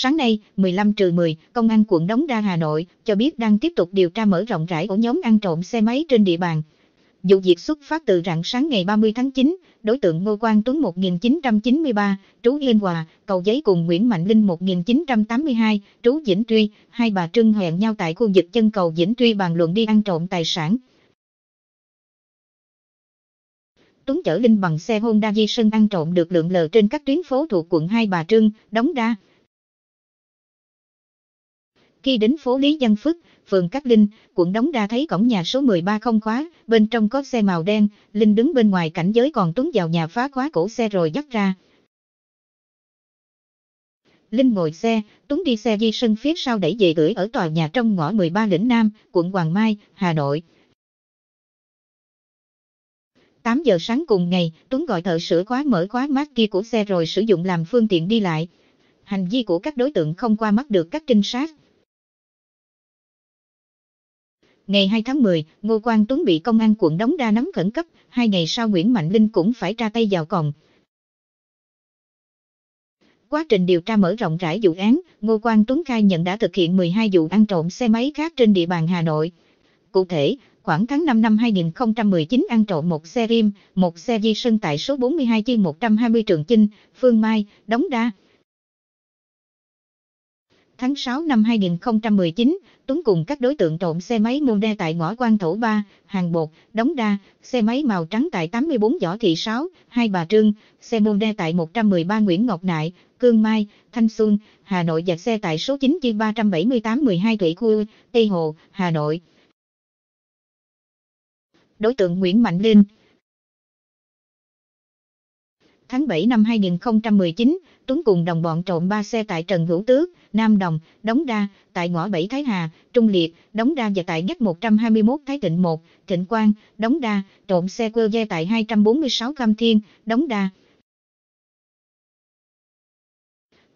Sáng nay, 15 trừ 10, Công an quận Đống Đa Hà Nội cho biết đang tiếp tục điều tra mở rộng rãi ổ nhóm ăn trộm xe máy trên địa bàn. Vụ việc xuất phát từ rạng sáng ngày 30 tháng 9, đối tượng Ngô Quang Tuấn 1993, Trú Yên Hòa, Cầu Giấy cùng Nguyễn Mạnh Linh 1982, Trú Vĩnh Truy, hai bà Trưng hẹn nhau tại khu vực chân cầu Vĩnh Truy bàn luận đi ăn trộm tài sản. Tuấn chở Linh bằng xe Honda Di Sơn ăn trộm được lượng lờ trên các tuyến phố thuộc quận Hai Bà Trưng, Đống Đa. Khi đến phố Lý Văn Phức, phường Cát Linh, quận Đống Đa thấy cổng nhà số 13 không khóa, bên trong có xe màu đen, Linh đứng bên ngoài cảnh giới còn Tuấn vào nhà phá khóa cổ xe rồi dắt ra. Linh ngồi xe, Tuấn đi xe di sân phía sau đẩy về gửi ở tòa nhà trong ngõ 13 lĩnh Nam, quận Hoàng Mai, Hà Nội. 8 giờ sáng cùng ngày, Tuấn gọi thợ sửa khóa mở khóa mát kia của xe rồi sử dụng làm phương tiện đi lại. Hành vi của các đối tượng không qua mắt được các trinh sát, Ngày 2 tháng 10, Ngô Quang Tuấn bị công an quận đóng đa nắm khẩn cấp, hai ngày sau Nguyễn Mạnh Linh cũng phải ra tay vào còng. Quá trình điều tra mở rộng rãi vụ án, Ngô Quang Tuấn khai nhận đã thực hiện 12 vụ ăn trộm xe máy khác trên địa bàn Hà Nội. Cụ thể, khoảng tháng 5 năm 2019 ăn trộm một xe rim, một xe di sân tại số 42 chi 120 Trường Chinh, Phương Mai, Đống Đa. Tháng 6 năm 2019, Tuấn cùng các đối tượng trộm xe máy Monde tại ngõ Quan Thổ Ba, Hàng Bột, Đống Đa, xe máy màu trắng tại 84 Võ Thị 6, Hai Bà Trưng, xe Monde tại 113 Nguyễn Ngọc Nại, Cương Mai, Thanh Xuân, Hà Nội và xe tại số 9 chi 378 12 Thủy Khu, Tây Hồ, Hà Nội. Đối tượng Nguyễn Mạnh Linh Tháng 7 năm 2019, Tuấn cùng đồng bọn trộm 3 xe tại Trần Hữu Tước, Nam Đồng, Đống Đa, tại ngõ 7 Thái Hà, Trung Liệt, Đống Đa và tại ngách 121 Thái Thịnh 1, Thịnh Quang, Đống Đa, trộm xe quơ ghe tại 246 Cam Thiên, Đống Đa.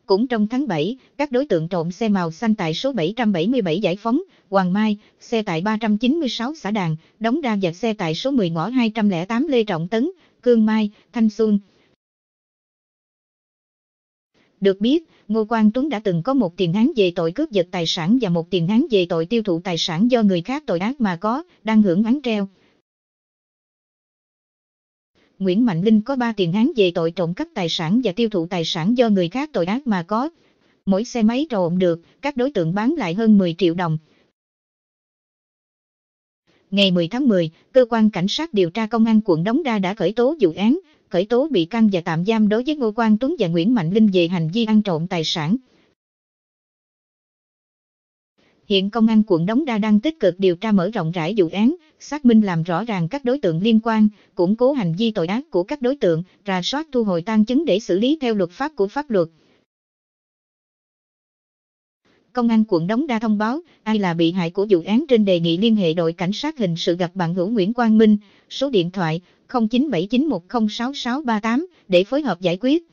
Cũng trong tháng 7, các đối tượng trộm xe màu xanh tại số 777 Giải Phóng, Hoàng Mai, xe tại 396 xã Đàn, Đống Đa và xe tại số 10 ngõ 208 Lê Trọng Tấn, Cương Mai, Thanh Xuân, được biết, Ngô Quang Tuấn đã từng có một tiền án về tội cướp giật tài sản và một tiền án về tội tiêu thụ tài sản do người khác tội ác mà có, đang hưởng án treo. Nguyễn Mạnh Linh có 3 tiền án về tội trộm cắp tài sản và tiêu thụ tài sản do người khác tội ác mà có. Mỗi xe máy trộm được, các đối tượng bán lại hơn 10 triệu đồng. Ngày 10 tháng 10, cơ quan cảnh sát điều tra công an quận Đống Đa đã khởi tố vụ án khởi tố bị can và tạm giam đối với Ngô Quang Tuấn và Nguyễn Mạnh Linh về hành vi ăn trộm tài sản. Hiện công an quận Đống Đa đang tích cực điều tra mở rộng rãi vụ án, xác minh làm rõ ràng các đối tượng liên quan, củng cố hành vi tội ác của các đối tượng, rà soát thu hồi tang chứng để xử lý theo luật pháp của pháp luật. Công an quận Đống Đa thông báo, ai là bị hại của vụ án trên đề nghị liên hệ đội cảnh sát hình sự gặp bạn hữu Nguyễn Quang Minh, số điện thoại 0979106638 để phối hợp giải quyết.